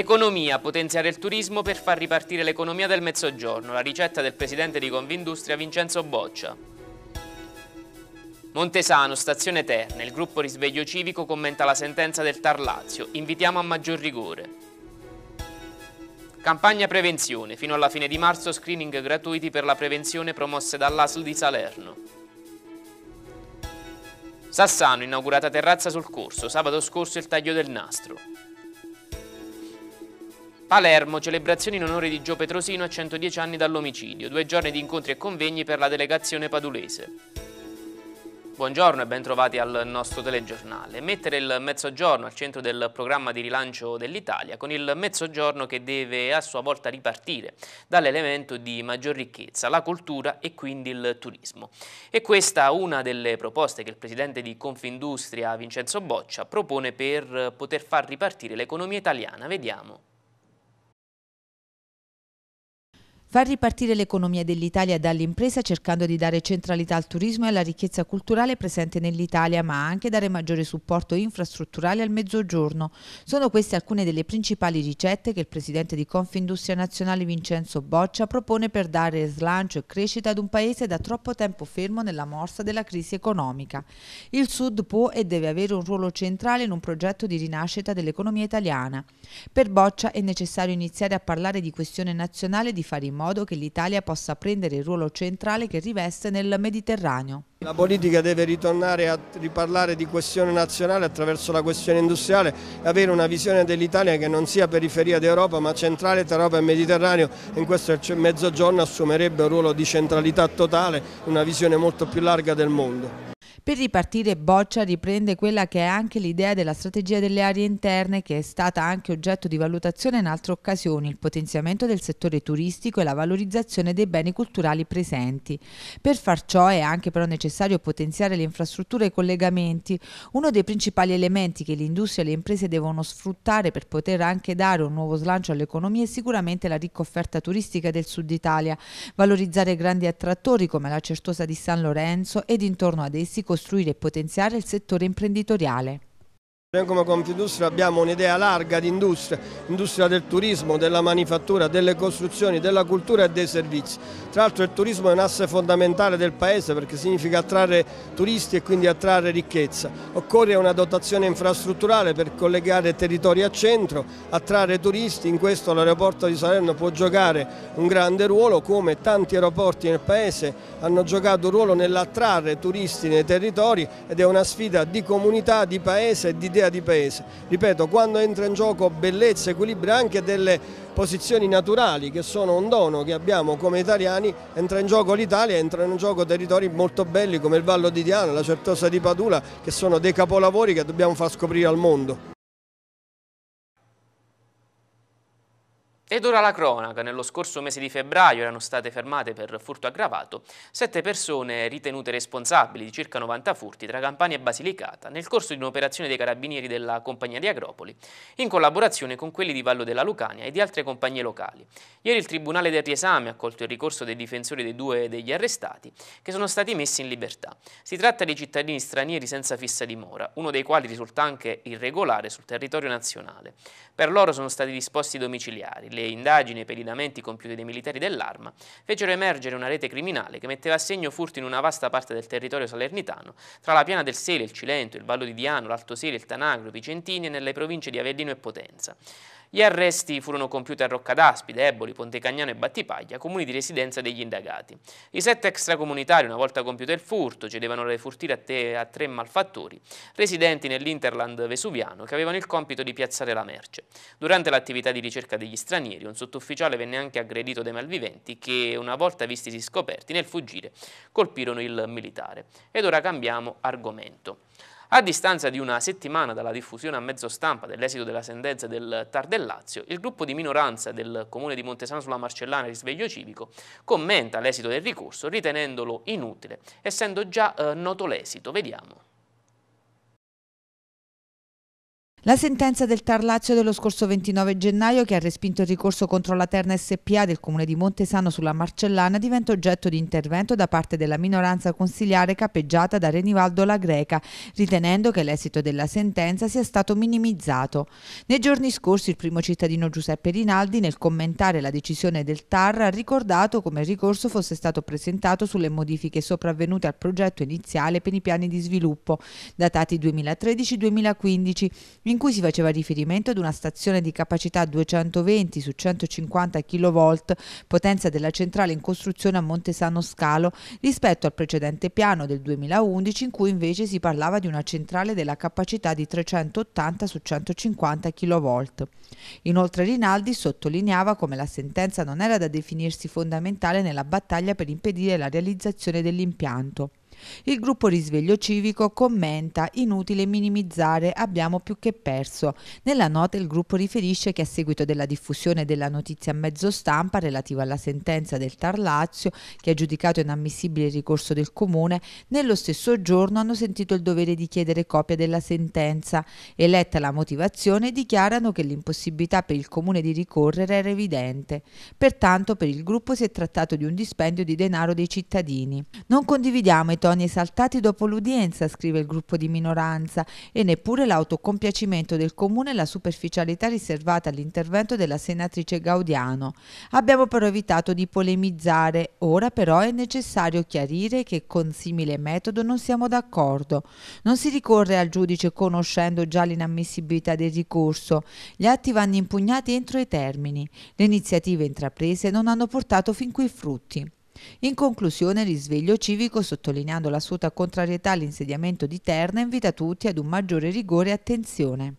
Economia, potenziare il turismo per far ripartire l'economia del mezzogiorno, la ricetta del presidente di Convindustria Vincenzo Boccia. Montesano, stazione Terna, il gruppo Risveglio Civico commenta la sentenza del Tar Lazio, invitiamo a maggior rigore. Campagna prevenzione, fino alla fine di marzo screening gratuiti per la prevenzione promosse dall'ASL di Salerno. Sassano, inaugurata terrazza sul corso, sabato scorso il taglio del nastro. Palermo, celebrazioni in onore di Gio Petrosino a 110 anni dall'omicidio, due giorni di incontri e convegni per la delegazione padulese. Buongiorno e bentrovati al nostro telegiornale. Mettere il mezzogiorno al centro del programma di rilancio dell'Italia, con il mezzogiorno che deve a sua volta ripartire dall'elemento di maggior ricchezza, la cultura e quindi il turismo. E questa è una delle proposte che il presidente di Confindustria, Vincenzo Boccia, propone per poter far ripartire l'economia italiana. Vediamo. Far ripartire l'economia dell'Italia dall'impresa cercando di dare centralità al turismo e alla ricchezza culturale presente nell'Italia, ma anche dare maggiore supporto infrastrutturale al mezzogiorno. Sono queste alcune delle principali ricette che il presidente di Confindustria Nazionale Vincenzo Boccia propone per dare slancio e crescita ad un paese da troppo tempo fermo nella morsa della crisi economica. Il Sud può e deve avere un ruolo centrale in un progetto di rinascita dell'economia italiana. Per Boccia è necessario iniziare a parlare di questione nazionale di fare in modo che l'Italia possa prendere il ruolo centrale che riveste nel Mediterraneo. La politica deve ritornare a riparlare di questione nazionale attraverso la questione industriale e avere una visione dell'Italia che non sia periferia d'Europa ma centrale tra Europa e Mediterraneo. In questo mezzogiorno assumerebbe un ruolo di centralità totale, una visione molto più larga del mondo. Per ripartire Boccia riprende quella che è anche l'idea della strategia delle aree interne che è stata anche oggetto di valutazione in altre occasioni, il potenziamento del settore turistico e la valorizzazione dei beni culturali presenti. Per far ciò è anche però necessario potenziare le infrastrutture e i collegamenti, uno dei principali elementi che l'industria e le imprese devono sfruttare per poter anche dare un nuovo slancio all'economia è sicuramente la ricca offerta turistica del sud Italia, valorizzare grandi attrattori come la Certosa di San Lorenzo ed intorno ad essi costruire e potenziare il settore imprenditoriale. Noi come Confindustria abbiamo un'idea larga di industria, industria del turismo, della manifattura, delle costruzioni, della cultura e dei servizi. Tra l'altro il turismo è un asse fondamentale del paese perché significa attrarre turisti e quindi attrarre ricchezza. Occorre una dotazione infrastrutturale per collegare territori a centro, attrarre turisti, in questo l'aeroporto di Salerno può giocare un grande ruolo come tanti aeroporti nel paese hanno giocato un ruolo nell'attrarre turisti nei territori ed è una sfida di comunità, di paese e di idea di paese. Ripeto, quando entra in gioco bellezza, equilibrio anche delle posizioni naturali che sono un dono che abbiamo come italiani, entra in gioco l'Italia, entrano in gioco territori molto belli come il Vallo di Diana, la Certosa di Padula, che sono dei capolavori che dobbiamo far scoprire al mondo. Ed ora la cronaca. Nello scorso mese di febbraio erano state fermate per furto aggravato sette persone ritenute responsabili di circa 90 furti tra Campania e Basilicata nel corso di un'operazione dei carabinieri della compagnia di Agropoli in collaborazione con quelli di Vallo della Lucania e di altre compagnie locali. Ieri il Tribunale del Riesame ha accolto il ricorso dei difensori dei due degli arrestati che sono stati messi in libertà. Si tratta di cittadini stranieri senza fissa dimora, uno dei quali risulta anche irregolare sul territorio nazionale. Per loro sono stati disposti domiciliari le indagini per i damenti compiuti dai militari dell'arma fecero emergere una rete criminale che metteva a segno furti in una vasta parte del territorio salernitano, tra la piana del Sele, il Cilento, il Vallo di Diano, l'Alto Sele, il Tanagro, i Vicentini e nelle province di Avellino e Potenza. Gli arresti furono compiuti a Roccadaspide, Eboli, Pontecagnano e Battipaglia, comuni di residenza degli indagati. I sette extracomunitari, una volta compiuto il furto, cedevano le furtile a, te, a tre malfattori, residenti nell'Interland vesuviano, che avevano il compito di piazzare la merce. Durante l'attività di ricerca degli stranieri, un sottufficiale venne anche aggredito dai malviventi che, una volta vistisi scoperti, nel fuggire colpirono il militare. Ed ora cambiamo argomento. A distanza di una settimana dalla diffusione a mezzo stampa dell'esito della sentenza del TAR del Lazio, il gruppo di minoranza del comune di Montesano sulla Marcellana Risveglio Civico commenta l'esito del ricorso ritenendolo inutile, essendo già eh, noto l'esito. Vediamo. La sentenza del Tarlazio dello scorso 29 gennaio che ha respinto il ricorso contro la Terna SPA del comune di Montesano sulla Marcellana diventa oggetto di intervento da parte della minoranza consiliare capeggiata da Renivaldo La Greca, ritenendo che l'esito della sentenza sia stato minimizzato. Nei giorni scorsi il primo cittadino Giuseppe Rinaldi nel commentare la decisione del Tar ha ricordato come il ricorso fosse stato presentato sulle modifiche sopravvenute al progetto iniziale per i piani di sviluppo datati 2013-2015 in cui si faceva riferimento ad una stazione di capacità 220 su 150 kV potenza della centrale in costruzione a Montesano Scalo rispetto al precedente piano del 2011 in cui invece si parlava di una centrale della capacità di 380 su 150 kV. Inoltre Rinaldi sottolineava come la sentenza non era da definirsi fondamentale nella battaglia per impedire la realizzazione dell'impianto. Il gruppo Risveglio Civico commenta inutile minimizzare, abbiamo più che perso. Nella nota il gruppo riferisce che a seguito della diffusione della notizia a mezzo stampa relativa alla sentenza del Tar Lazio che ha giudicato inammissibile il ricorso del comune, nello stesso giorno hanno sentito il dovere di chiedere copia della sentenza Eletta la motivazione dichiarano che l'impossibilità per il comune di ricorrere era evidente. Pertanto per il gruppo si è trattato di un dispendio di denaro dei cittadini. Non condividiamo i toni toni esaltati dopo l'udienza, scrive il gruppo di minoranza, e neppure l'autocompiacimento del comune e la superficialità riservata all'intervento della senatrice Gaudiano. Abbiamo però evitato di polemizzare, ora però è necessario chiarire che con simile metodo non siamo d'accordo. Non si ricorre al giudice conoscendo già l'inammissibilità del ricorso. Gli atti vanno impugnati entro i termini. Le iniziative intraprese non hanno portato fin qui frutti. In conclusione, risveglio civico, sottolineando l'assoluta contrarietà all'insediamento di Terna, invita tutti ad un maggiore rigore e attenzione.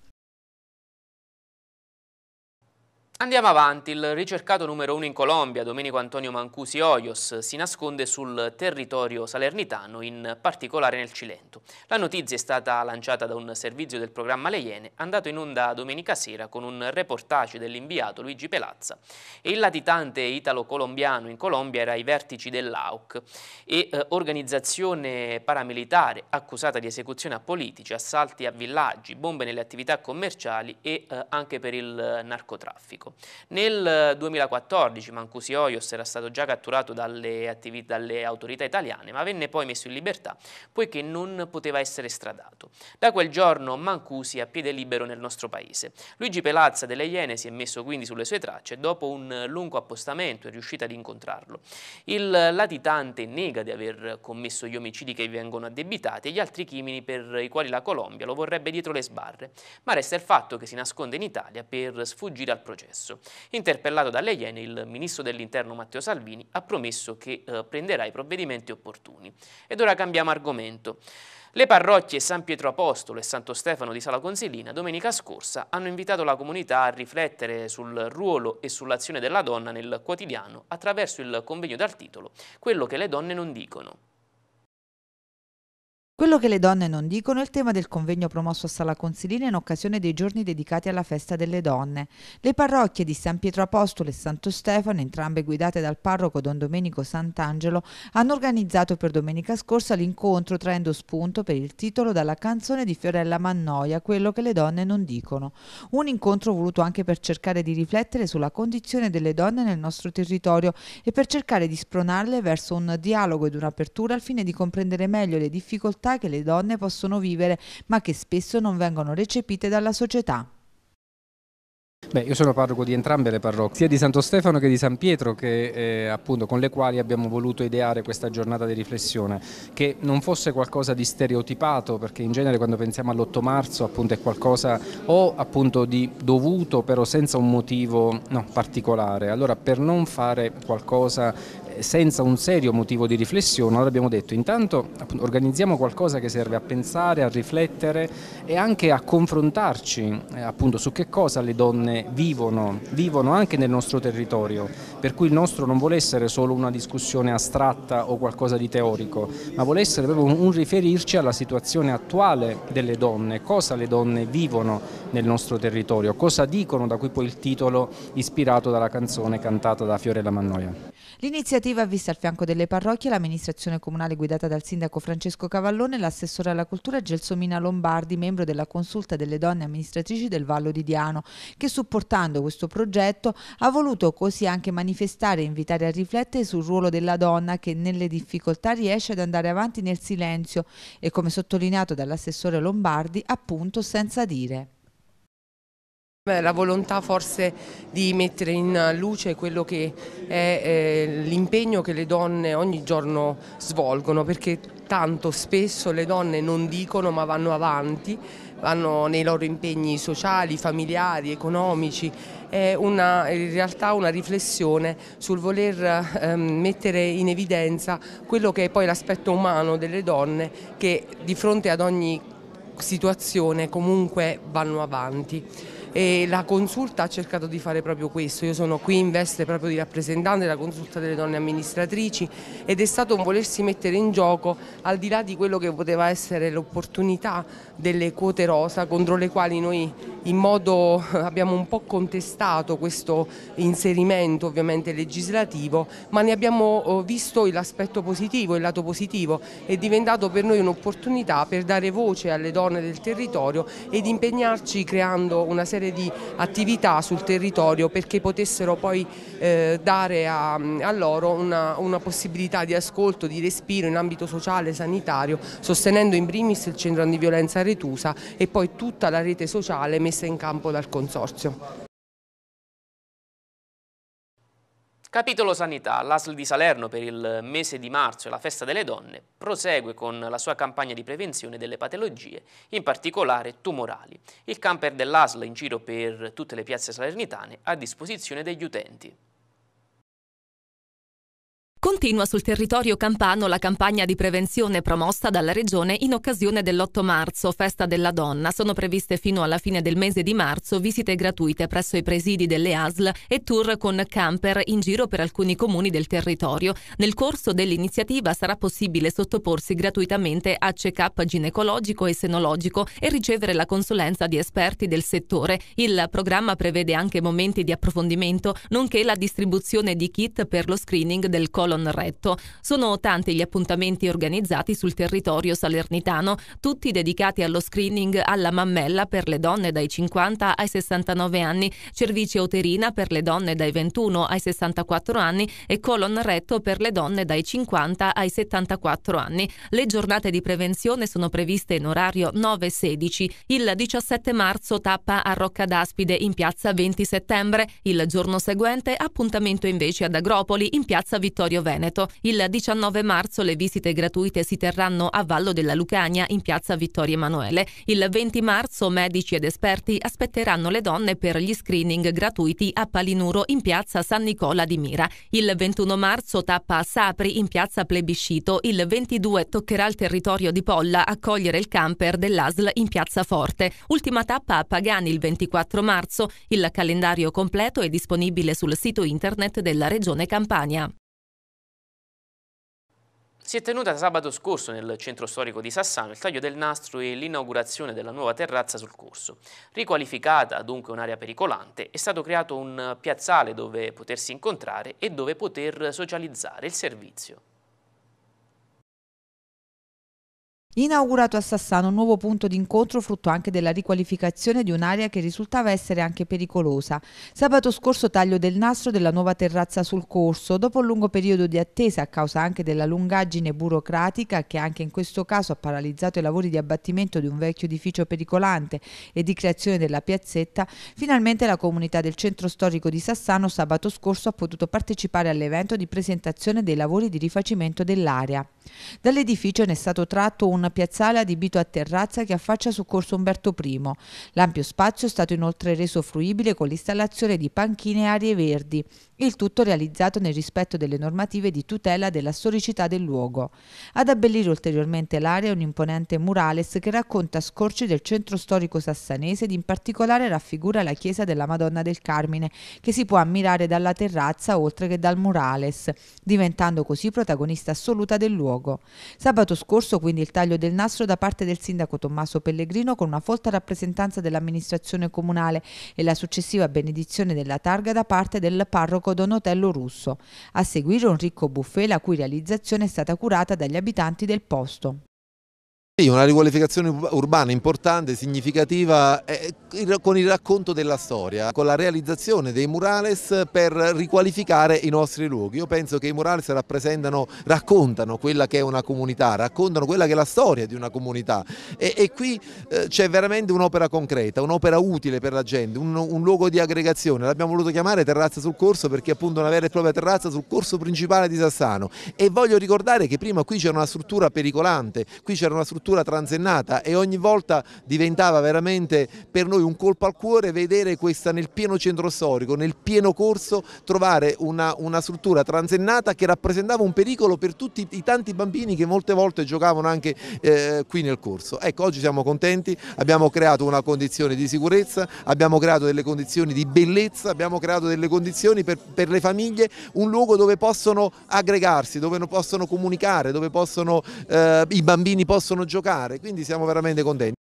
Andiamo avanti, il ricercato numero uno in Colombia, Domenico Antonio Mancusi Hoyos, si nasconde sul territorio salernitano, in particolare nel Cilento. La notizia è stata lanciata da un servizio del programma Le Iene, andato in onda domenica sera con un reportage dell'inviato Luigi Pelazza. Il latitante italo-colombiano in Colombia era ai vertici dell'AUC e eh, organizzazione paramilitare accusata di esecuzione a politici, assalti a villaggi, bombe nelle attività commerciali e eh, anche per il eh, narcotraffico. Nel 2014 eh, Mancusi Oios era stato già catturato dalle, dalle autorità italiane, ma venne poi messo in libertà, poiché non poteva essere stradato. Da quel giorno Mancusi è a piede libero nel nostro paese. Luigi Pelazza delle Iene si è messo quindi sulle sue tracce e dopo un lungo appostamento è riuscito ad incontrarlo. Il latitante nega di aver commesso gli omicidi che gli vengono addebitati e gli altri chimini per i quali la Colombia lo vorrebbe dietro le sbarre, ma resta il fatto che si nasconde in Italia per sfuggire al processo processo. Interpellato dalle Iene, il ministro dell'Interno Matteo Salvini ha promesso che eh, prenderà i provvedimenti opportuni. Ed ora cambiamo argomento. Le parrocchie San Pietro Apostolo e Santo Stefano di Sala Consilina domenica scorsa hanno invitato la comunità a riflettere sul ruolo e sull'azione della donna nel quotidiano attraverso il convegno dal titolo Quello che le donne non dicono. Quello che le donne non dicono è il tema del convegno promosso a Sala Consilina in occasione dei giorni dedicati alla festa delle donne. Le parrocchie di San Pietro Apostolo e Santo Stefano, entrambe guidate dal parroco Don Domenico Sant'Angelo, hanno organizzato per domenica scorsa l'incontro traendo spunto per il titolo dalla canzone di Fiorella Mannoia, Quello che le donne non dicono. Un incontro voluto anche per cercare di riflettere sulla condizione delle donne nel nostro territorio e per cercare di spronarle verso un dialogo ed un'apertura al fine di comprendere meglio le difficoltà libertà che le donne possono vivere, ma che spesso non vengono recepite dalla società. Beh, io sono parroco di entrambe le parrocchie, sia di Santo Stefano che di San Pietro, che, eh, appunto, con le quali abbiamo voluto ideare questa giornata di riflessione, che non fosse qualcosa di stereotipato, perché in genere quando pensiamo all'8 marzo appunto, è qualcosa o appunto, di dovuto, però senza un motivo no, particolare. Allora, per non fare qualcosa senza un serio motivo di riflessione, allora abbiamo detto intanto organizziamo qualcosa che serve a pensare, a riflettere e anche a confrontarci eh, appunto su che cosa le donne vivono, vivono anche nel nostro territorio, per cui il nostro non vuole essere solo una discussione astratta o qualcosa di teorico, ma vuole essere proprio un, un riferirci alla situazione attuale delle donne, cosa le donne vivono nel nostro territorio, cosa dicono, da cui poi il titolo ispirato dalla canzone cantata da Fiorella Mannoia. L'iniziativa ha visto al fianco delle parrocchie l'amministrazione comunale guidata dal sindaco Francesco Cavallone e l'assessore alla cultura Gelsomina Lombardi, membro della consulta delle donne amministratrici del Vallo di Diano, che supportando questo progetto ha voluto così anche manifestare e invitare a riflettere sul ruolo della donna che nelle difficoltà riesce ad andare avanti nel silenzio e come sottolineato dall'assessore Lombardi appunto senza dire. La volontà forse di mettere in luce quello che è eh, l'impegno che le donne ogni giorno svolgono, perché tanto spesso le donne non dicono ma vanno avanti, vanno nei loro impegni sociali, familiari, economici. È una, in realtà una riflessione sul voler ehm, mettere in evidenza quello che è poi l'aspetto umano delle donne che di fronte ad ogni situazione comunque vanno avanti e la consulta ha cercato di fare proprio questo, io sono qui in veste proprio di rappresentante della consulta delle donne amministratrici ed è stato un volersi mettere in gioco al di là di quello che poteva essere l'opportunità delle quote rosa contro le quali noi in modo eh, abbiamo un po' contestato questo inserimento ovviamente legislativo ma ne abbiamo eh, visto l'aspetto positivo, il lato positivo è diventato per noi un'opportunità per dare voce alle donne del territorio ed impegnarci creando una serie serie di attività sul territorio perché potessero poi eh, dare a, a loro una, una, possibilità di ascolto, di respiro in ambito sociale e sanitario, sostenendo in primis il centro antiviolenza Retusa e poi tutta la rete sociale messa in campo dal Consorzio. Capitolo Sanità. L'ASL di Salerno per il mese di marzo e la festa delle donne prosegue con la sua campagna di prevenzione delle patologie, in particolare tumorali. Il camper dell'ASL in giro per tutte le piazze salernitane a disposizione degli utenti. Continua sul territorio campano la campagna di prevenzione promossa dalla Regione in occasione dell'8 marzo, festa della donna. Sono previste fino alla fine del mese di marzo visite gratuite presso i presidi delle ASL e tour con camper in giro per alcuni comuni del territorio. Nel corso dell'iniziativa sarà possibile sottoporsi gratuitamente a check-up ginecologico e senologico e ricevere la consulenza di esperti del settore. Il programma prevede anche momenti di approfondimento, nonché la distribuzione di kit per lo screening del colon Colonretto. Sono tanti gli appuntamenti organizzati sul territorio salernitano, tutti dedicati allo screening alla mammella per le donne dai 50 ai 69 anni, cervice uterina per le donne dai 21 ai 64 anni e colon retto per le donne dai 50 ai 74 anni. Le giornate di prevenzione sono previste in orario 9-16. Il 17 marzo tappa a Rocca d'Aspide in piazza 20 settembre, il giorno seguente appuntamento invece ad Agropoli in piazza Vittorio Veneto. Il 19 marzo le visite gratuite si terranno a Vallo della Lucania in piazza Vittorio Emanuele. Il 20 marzo medici ed esperti aspetteranno le donne per gli screening gratuiti a Palinuro in piazza San Nicola di Mira. Il 21 marzo tappa a Sapri in piazza Plebiscito. Il 22 toccherà il territorio di Polla accogliere il camper dell'ASL in piazza Forte. Ultima tappa a Pagani il 24 marzo. Il calendario completo è disponibile sul sito internet della Regione Campania. Si è tenuta sabato scorso nel centro storico di Sassano il taglio del nastro e l'inaugurazione della nuova terrazza sul corso. Riqualificata dunque un'area pericolante, è stato creato un piazzale dove potersi incontrare e dove poter socializzare il servizio. Inaugurato a Sassano un nuovo punto d'incontro frutto anche della riqualificazione di un'area che risultava essere anche pericolosa. Sabato scorso taglio del nastro della nuova terrazza sul corso, dopo un lungo periodo di attesa a causa anche della lungaggine burocratica che anche in questo caso ha paralizzato i lavori di abbattimento di un vecchio edificio pericolante e di creazione della piazzetta, finalmente la comunità del centro storico di Sassano sabato scorso ha potuto partecipare all'evento di presentazione dei lavori di rifacimento dell'area. Dall'edificio ne è stato tratto un un piazzale adibito a terrazza che affaccia su Corso Umberto I. L'ampio spazio è stato inoltre reso fruibile con l'installazione di panchine e aree verdi, il tutto realizzato nel rispetto delle normative di tutela della storicità del luogo. Ad abbellire ulteriormente l'area è un imponente murales che racconta scorci del centro storico sassanese ed in particolare raffigura la chiesa della Madonna del Carmine che si può ammirare dalla terrazza oltre che dal murales, diventando così protagonista assoluta del luogo. Sabato scorso quindi il taglio Taglio del Nastro da parte del sindaco Tommaso Pellegrino con una folta rappresentanza dell'amministrazione comunale e la successiva benedizione della targa da parte del parroco Donatello Russo. A seguire un ricco buffet la cui realizzazione è stata curata dagli abitanti del posto. Sì, una riqualificazione urbana importante, significativa, eh, con il racconto della storia, con la realizzazione dei murales per riqualificare i nostri luoghi. Io penso che i murales rappresentano, raccontano quella che è una comunità, raccontano quella che è la storia di una comunità e, e qui eh, c'è veramente un'opera concreta, un'opera utile per la gente, un, un luogo di aggregazione. L'abbiamo voluto chiamare terrazza sul corso perché è appunto una vera e propria terrazza sul corso principale di Sassano e voglio ricordare che prima qui c'era una struttura pericolante, qui c'era una struttura addirittura transennata e ogni volta diventava veramente per noi un colpo al cuore vedere questa nel pieno centro storico, nel pieno corso, trovare una, una struttura transennata che rappresentava un pericolo per tutti i tanti bambini che molte volte giocavano anche eh, qui nel corso. Ecco, oggi siamo contenti, abbiamo creato una condizione di sicurezza, abbiamo creato delle condizioni di bellezza, abbiamo creato delle condizioni per, per le famiglie, un luogo dove possono aggregarsi, dove possono comunicare, dove possono, eh, i bambini possono giocare, quindi siamo veramente contenti.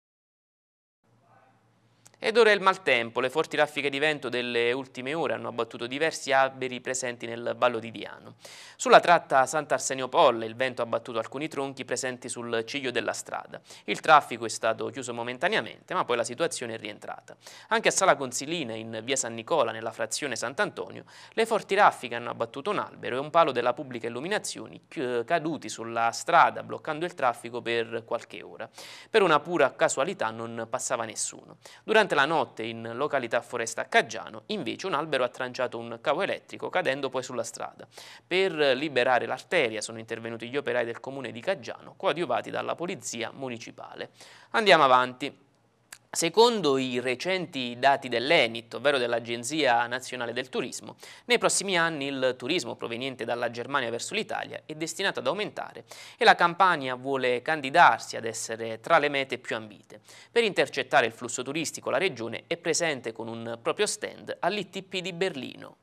Ed ora è il maltempo, le forti raffiche di vento delle ultime ore hanno abbattuto diversi alberi presenti nel Vallo di Diano. Sulla tratta Sant'Arsenio Polle il vento ha abbattuto alcuni tronchi presenti sul ciglio della strada. Il traffico è stato chiuso momentaneamente, ma poi la situazione è rientrata. Anche a Sala Consilina, in via San Nicola, nella frazione Sant'Antonio, le forti raffiche hanno abbattuto un albero e un palo della pubblica illuminazione caduti sulla strada, bloccando il traffico per qualche ora. Per una pura casualità non passava nessuno. Durante Durante la notte in località Foresta Caggiano invece un albero ha tranciato un cavo elettrico cadendo poi sulla strada. Per liberare l'arteria sono intervenuti gli operai del comune di Caggiano coadiuvati dalla polizia municipale. Andiamo avanti. Secondo i recenti dati dell'ENIT, ovvero dell'Agenzia Nazionale del Turismo, nei prossimi anni il turismo proveniente dalla Germania verso l'Italia è destinato ad aumentare e la Campania vuole candidarsi ad essere tra le mete più ambite. Per intercettare il flusso turistico la regione è presente con un proprio stand all'ITP di Berlino.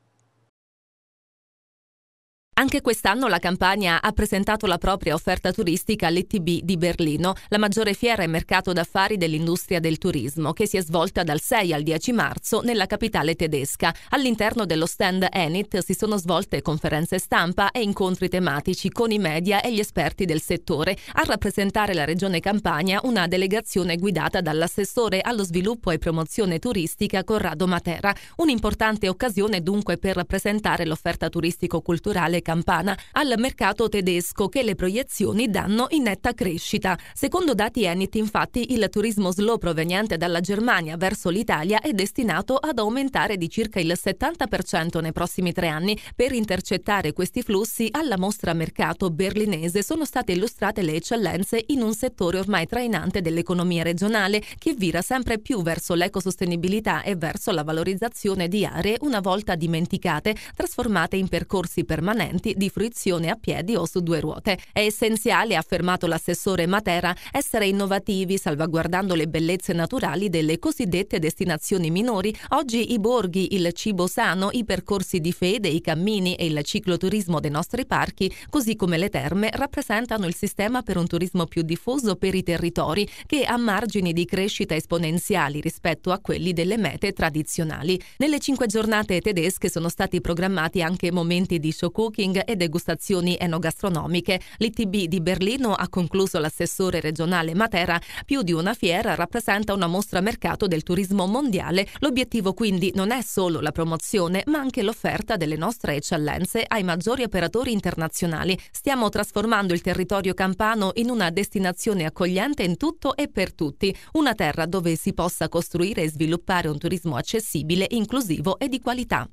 Anche quest'anno la Campania ha presentato la propria offerta turistica all'ETB di Berlino, la maggiore fiera e mercato d'affari dell'industria del turismo, che si è svolta dal 6 al 10 marzo nella capitale tedesca. All'interno dello stand Enit si sono svolte conferenze stampa e incontri tematici con i media e gli esperti del settore. A rappresentare la Regione Campania una delegazione guidata dall'assessore allo sviluppo e promozione turistica Corrado Matera. Un'importante occasione dunque per rappresentare l'offerta turistico-culturale Campana al mercato tedesco che le proiezioni danno in netta crescita. Secondo dati Enit infatti il turismo slow proveniente dalla Germania verso l'Italia è destinato ad aumentare di circa il 70% nei prossimi tre anni. Per intercettare questi flussi alla mostra mercato berlinese sono state illustrate le eccellenze in un settore ormai trainante dell'economia regionale che vira sempre più verso l'ecosostenibilità e verso la valorizzazione di aree una volta dimenticate, trasformate in percorsi permanenti componenti di fruizione a piedi o su due ruote. È essenziale, ha affermato l'assessore Matera, essere innovativi salvaguardando le bellezze naturali delle cosiddette destinazioni minori. Oggi i borghi, il cibo sano, i percorsi di fede, i cammini e il cicloturismo dei nostri parchi, così come le terme, rappresentano il sistema per un turismo più diffuso per i territori che ha margini di crescita esponenziali rispetto a quelli delle mete tradizionali. Nelle cinque giornate tedesche sono stati programmati anche momenti di shokuki networking e degustazioni enogastronomiche. L'ITB di Berlino ha concluso l'assessore regionale Matera. Più di una fiera rappresenta una mostra mercato del turismo mondiale. L'obiettivo quindi non è solo la promozione, ma anche l'offerta delle nostre eccellenze ai maggiori operatori internazionali. Stiamo trasformando il territorio campano in una destinazione accogliente in tutto e per tutti, una terra dove si possa costruire e sviluppare un turismo accessibile, inclusivo e di qualità.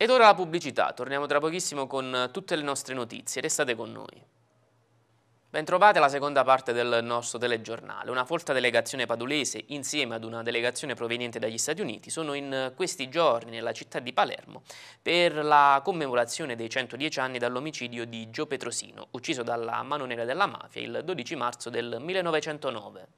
Ed ora la pubblicità, torniamo tra pochissimo con eh, tutte le nostre notizie, restate con noi. Bentrovate alla seconda parte del nostro telegiornale. Una folta delegazione padulese insieme ad una delegazione proveniente dagli Stati Uniti sono in eh, questi giorni nella città di Palermo per la commemorazione dei 110 anni dall'omicidio di Gio Petrosino, ucciso dalla mano nera della mafia il 12 marzo del 1909.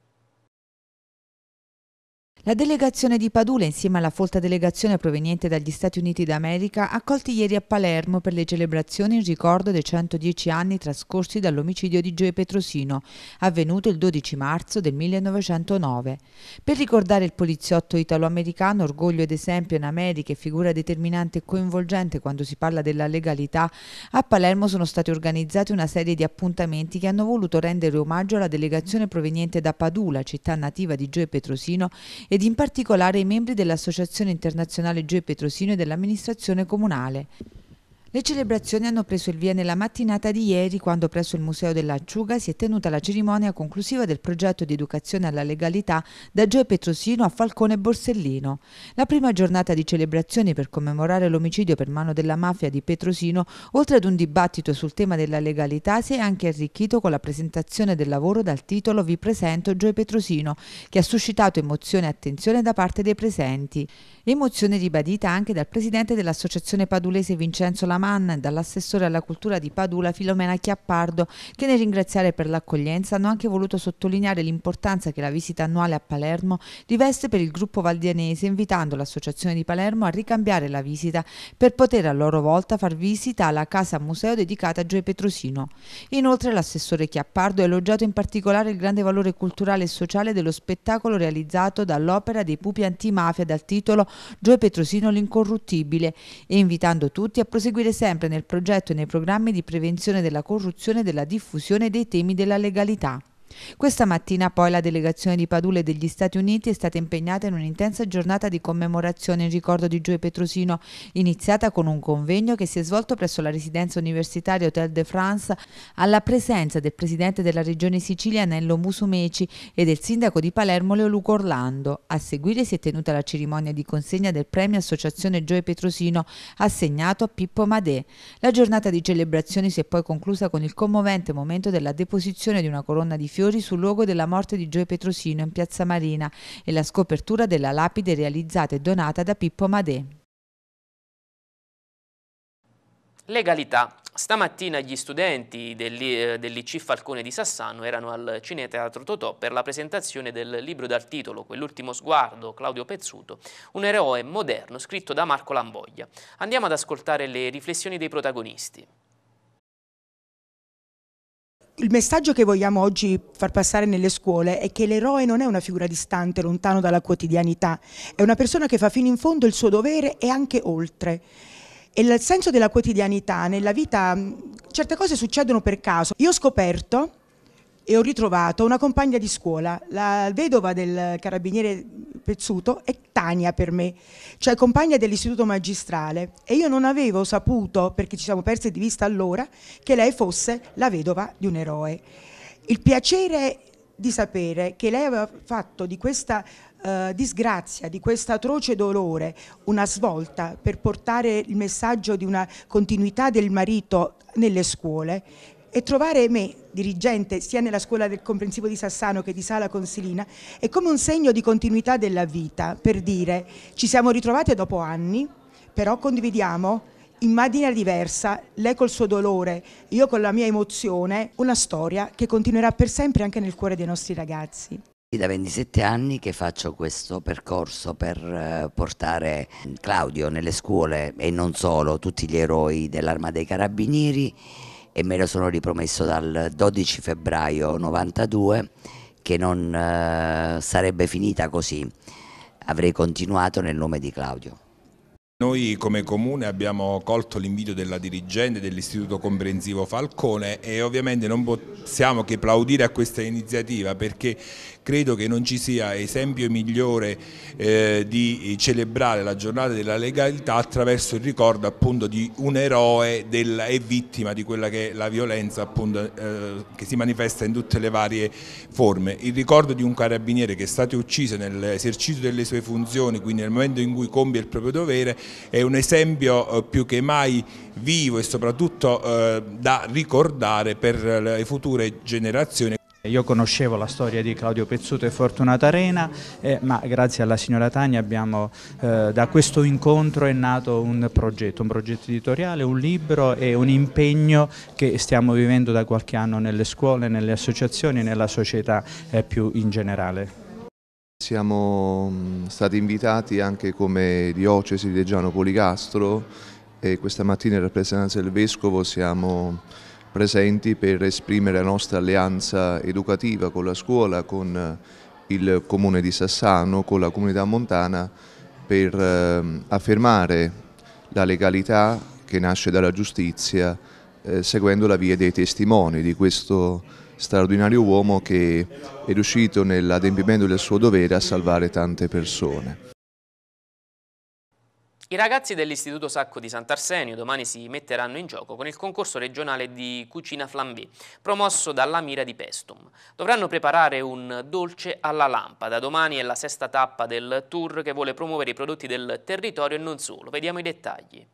La delegazione di Padula, insieme alla folta delegazione proveniente dagli Stati Uniti d'America, accolti ieri a Palermo per le celebrazioni in ricordo dei 110 anni trascorsi dall'omicidio di Gioe Petrosino, avvenuto il 12 marzo del 1909. Per ricordare il poliziotto italo-americano, orgoglio ed esempio in America e figura determinante e coinvolgente quando si parla della legalità, a Palermo sono stati organizzati una serie di appuntamenti che hanno voluto rendere omaggio alla delegazione proveniente da Padula, città nativa di Gioe Petrosino, ed in particolare i membri dell'Associazione Internazionale Gioe Petrosino e dell'amministrazione comunale. Le celebrazioni hanno preso il via nella mattinata di ieri quando presso il Museo dell'Acciuga si è tenuta la cerimonia conclusiva del progetto di educazione alla legalità da Gioia Petrosino a Falcone Borsellino. La prima giornata di celebrazioni per commemorare l'omicidio per mano della mafia di Petrosino, oltre ad un dibattito sul tema della legalità, si è anche arricchito con la presentazione del lavoro dal titolo Vi presento Gioia Petrosino, che ha suscitato emozione e attenzione da parte dei presenti. Emozione ribadita anche dal presidente dell'associazione padulese Vincenzo Lamanna e dall'assessore alla cultura di Padula Filomena Chiappardo che nel ringraziare per l'accoglienza hanno anche voluto sottolineare l'importanza che la visita annuale a Palermo riveste per il gruppo valdianese invitando l'associazione di Palermo a ricambiare la visita per poter a loro volta far visita alla casa museo dedicata a Gioia Petrosino. Inoltre l'assessore Chiappardo ha elogiato in particolare il grande valore culturale e sociale dello spettacolo realizzato dall'opera dei pupi antimafia dal titolo Gioe Petrosino l'incorruttibile e invitando tutti a proseguire sempre nel progetto e nei programmi di prevenzione della corruzione e della diffusione dei temi della legalità. Questa mattina poi la delegazione di Padule e degli Stati Uniti è stata impegnata in un'intensa giornata di commemorazione in ricordo di Gioe Petrosino, iniziata con un convegno che si è svolto presso la residenza universitaria Hotel de France alla presenza del presidente della regione Sicilia Nello Musumeci e del sindaco di Palermo Leoluco Orlando. A seguire si è tenuta la cerimonia di consegna del premio Associazione Gioe Petrosino assegnato a Pippo Madè. La giornata di celebrazioni si è poi conclusa con il commovente momento della deposizione di una colonna di fiori fiori sul luogo della morte di Gioe Petrosino in Piazza Marina e la scopertura della lapide realizzata e donata da Pippo Madè. Legalità. Stamattina gli studenti dell'IC eh, Falcone di Sassano erano al Cineteatro Totò per la presentazione del libro dal titolo Quell'ultimo sguardo, Claudio Pezzuto, un eroe moderno scritto da Marco Lamboglia. Andiamo ad ascoltare le riflessioni dei protagonisti. Il messaggio che vogliamo oggi far passare nelle scuole è che l'eroe non è una figura distante, lontano dalla quotidianità, è una persona che fa fino in fondo il suo dovere e anche oltre. E il senso della quotidianità nella vita, mm, certe cose succedono per caso. Io ho scoperto e ho ritrovato una compagna di scuola, la vedova del carabiniere Pezzuto è Tania per me, cioè compagna dell'istituto magistrale e io non avevo saputo, perché ci siamo persi di vista allora, che lei fosse la vedova di un eroe. Il piacere di sapere che lei aveva fatto di questa eh, disgrazia, di questo atroce dolore, una svolta per portare il messaggio di una continuità del marito nelle scuole, e trovare me, dirigente sia nella scuola del comprensivo di Sassano che di Sala Consilina, è come un segno di continuità della vita, per dire ci siamo ritrovate dopo anni, però condividiamo in maniera diversa, lei col suo dolore, io con la mia emozione, una storia che continuerà per sempre anche nel cuore dei nostri ragazzi. Da 27 anni che faccio questo percorso per eh, portare Claudio nelle scuole e non solo, tutti gli eroi dell'Arma dei Carabinieri e me lo sono ripromesso dal 12 febbraio 92 che non eh, sarebbe finita così, avrei continuato nel nome di Claudio. Noi come comune abbiamo colto l'invito della dirigente dell'Istituto Comprensivo Falcone e ovviamente non possiamo che plaudire a questa iniziativa perché Credo che non ci sia esempio migliore eh, di celebrare la giornata della legalità attraverso il ricordo appunto di un eroe della, e vittima di quella che è la violenza appunto, eh, che si manifesta in tutte le varie forme. Il ricordo di un carabiniere che è stato ucciso nell'esercizio delle sue funzioni, quindi nel momento in cui compie il proprio dovere, è un esempio eh, più che mai vivo e soprattutto eh, da ricordare per le future generazioni. Io conoscevo la storia di Claudio Pezzuto e Fortunata Arena, eh, ma grazie alla signora Tania abbiamo, eh, da questo incontro è nato un progetto, un progetto editoriale, un libro e un impegno che stiamo vivendo da qualche anno nelle scuole, nelle associazioni e nella società eh, più in generale. Siamo mm, stati invitati anche come diocesi di Leggiano Policastro e questa mattina in rappresentanza del Vescovo siamo presenti per esprimere la nostra alleanza educativa con la scuola, con eh, il comune di Sassano, con la comunità montana per eh, affermare la legalità che nasce dalla giustizia eh, seguendo la via dei testimoni di questo straordinario uomo che è riuscito nell'adempimento del suo dovere a salvare tante persone. I ragazzi dell'Istituto Sacco di Sant'Arsenio domani si metteranno in gioco con il concorso regionale di cucina flambé, promosso dalla Mira di Pestum. Dovranno preparare un dolce alla lampada. Domani è la sesta tappa del tour che vuole promuovere i prodotti del territorio e non solo. Vediamo i dettagli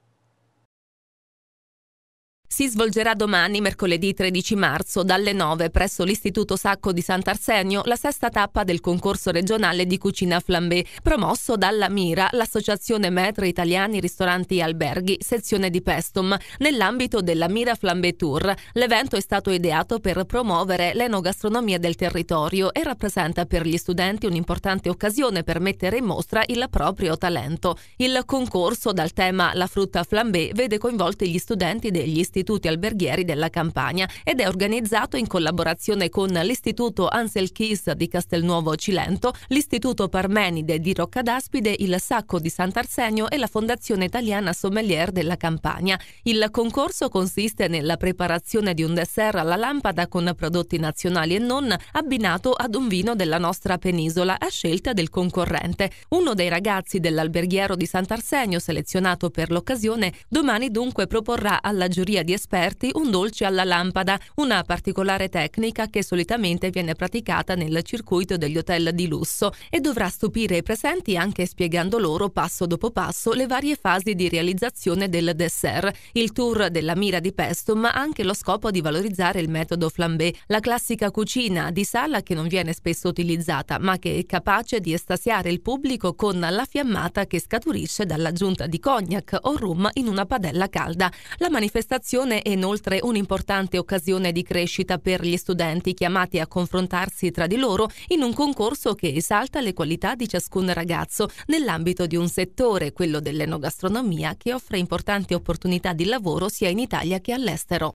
si svolgerà domani, mercoledì 13 marzo, dalle 9 presso l'Istituto Sacco di Sant'Arsenio, la sesta tappa del concorso regionale di cucina flambé, promosso dalla Mira, l'associazione Metri Italiani Ristoranti e Alberghi, sezione di Pestum, nell'ambito della Mira Flambé Tour. L'evento è stato ideato per promuovere l'enogastronomia del territorio e rappresenta per gli studenti un'importante occasione per mettere in mostra il proprio talento. Il concorso dal tema La frutta flambé vede coinvolti gli studenti degli istituti istituti alberghieri della Campania ed è organizzato in collaborazione con l'Istituto Ansel Kiss di Castelnuovo Cilento, l'Istituto Parmenide di Roccadaspide, il Sacco di Sant'Arsenio e la Fondazione Italiana Sommelier della Campania. Il concorso consiste nella preparazione di un dessert alla lampada con prodotti nazionali e non abbinato ad un vino della nostra penisola a scelta del concorrente. Uno dei ragazzi dell'alberghiero di Sant'Arsenio selezionato per l'occasione domani dunque proporrà alla giuria di esperti un dolce alla lampada, una particolare tecnica che solitamente viene praticata nel circuito degli hotel di lusso e dovrà stupire i presenti anche spiegando loro passo dopo passo le varie fasi di realizzazione del dessert. Il tour della mira di Pestum ha anche lo scopo di valorizzare il metodo flambé, la classica cucina di sala che non viene spesso utilizzata ma che è capace di estasiare il pubblico con la fiammata che scaturisce dall'aggiunta di cognac o rum in una padella calda. La manifestazione formazione è inoltre un'importante occasione di crescita per gli studenti chiamati a confrontarsi tra di loro in un concorso che esalta le qualità di ciascun ragazzo nell'ambito di un settore, quello dell'enogastronomia, che offre importanti opportunità di lavoro sia in Italia che all'estero.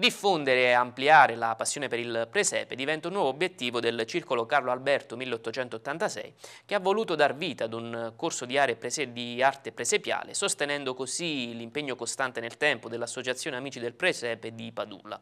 Diffondere e ampliare la passione per il presepe diventa un nuovo obiettivo del Circolo Carlo Alberto 1886 che ha voluto dar vita ad un corso di, di arte presepiale sostenendo così l'impegno costante nel tempo dell'Associazione Amici del Presepe di Padulla.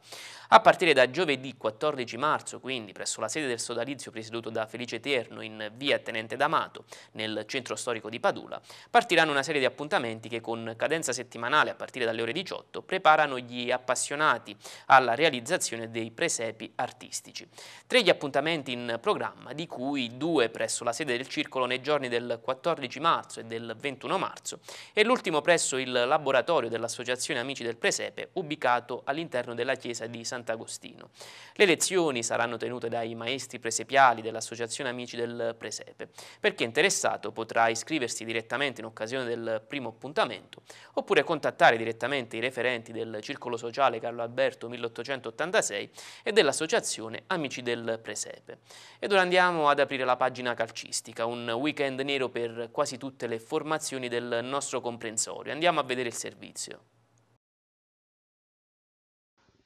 A partire da giovedì 14 marzo quindi presso la sede del sodalizio presieduto da Felice Terno in via Tenente D'Amato nel centro storico di Padula partiranno una serie di appuntamenti che con cadenza settimanale a partire dalle ore 18 preparano gli appassionati alla realizzazione dei presepi artistici. Tre gli appuntamenti in programma, di cui due presso la sede del Circolo nei giorni del 14 marzo e del 21 marzo e l'ultimo presso il laboratorio dell'Associazione Amici del Presepe ubicato all'interno della chiesa di Sant'Agostino. Le lezioni saranno tenute dai maestri presepiali dell'Associazione Amici del Presepe. Per chi è interessato potrà iscriversi direttamente in occasione del primo appuntamento oppure contattare direttamente i referenti del Circolo Sociale Carlo Alberto Alberto 1886 e dell'associazione Amici del Presepe. Ed ora andiamo ad aprire la pagina calcistica, un weekend nero per quasi tutte le formazioni del nostro comprensorio. Andiamo a vedere il servizio.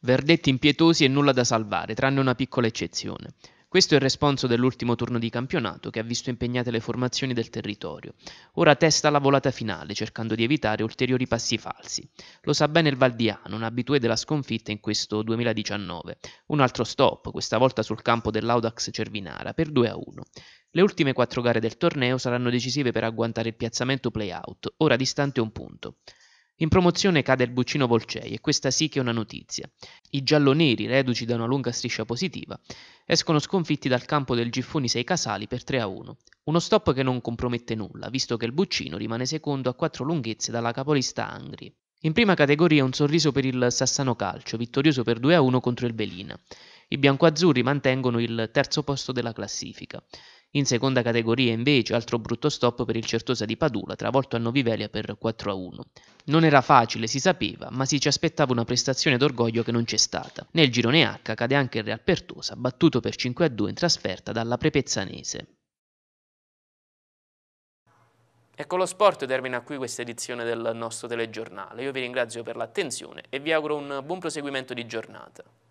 Verdetti impietosi e nulla da salvare, tranne una piccola eccezione. Questo è il responso dell'ultimo turno di campionato che ha visto impegnate le formazioni del territorio. Ora testa la volata finale cercando di evitare ulteriori passi falsi. Lo sa bene il Valdiano, un abitué della sconfitta in questo 2019. Un altro stop, questa volta sul campo dell'Audax Cervinara, per 2 a 1. Le ultime quattro gare del torneo saranno decisive per agguantare il piazzamento play-out, ora distante un punto. In promozione cade il Buccino Volcei e questa sì che è una notizia. I gialloneri, reduci da una lunga striscia positiva, escono sconfitti dal campo del Giffoni 6 Casali per 3 a 1. Uno stop che non compromette nulla, visto che il Buccino rimane secondo a 4 lunghezze dalla capolista Angri. In prima categoria un sorriso per il Sassano Calcio, vittorioso per 2-1 contro il Belina. I biancoazzurri mantengono il terzo posto della classifica. In seconda categoria invece altro brutto stop per il Certosa di Padula, travolto a Novivelia per 4-1. Non era facile, si sapeva, ma si ci aspettava una prestazione d'orgoglio che non c'è stata. Nel girone H cade anche il Real Pertosa, battuto per 5-2 in trasferta dalla Prepezzanese. E con lo sport termina qui questa edizione del nostro telegiornale. Io vi ringrazio per l'attenzione e vi auguro un buon proseguimento di giornata.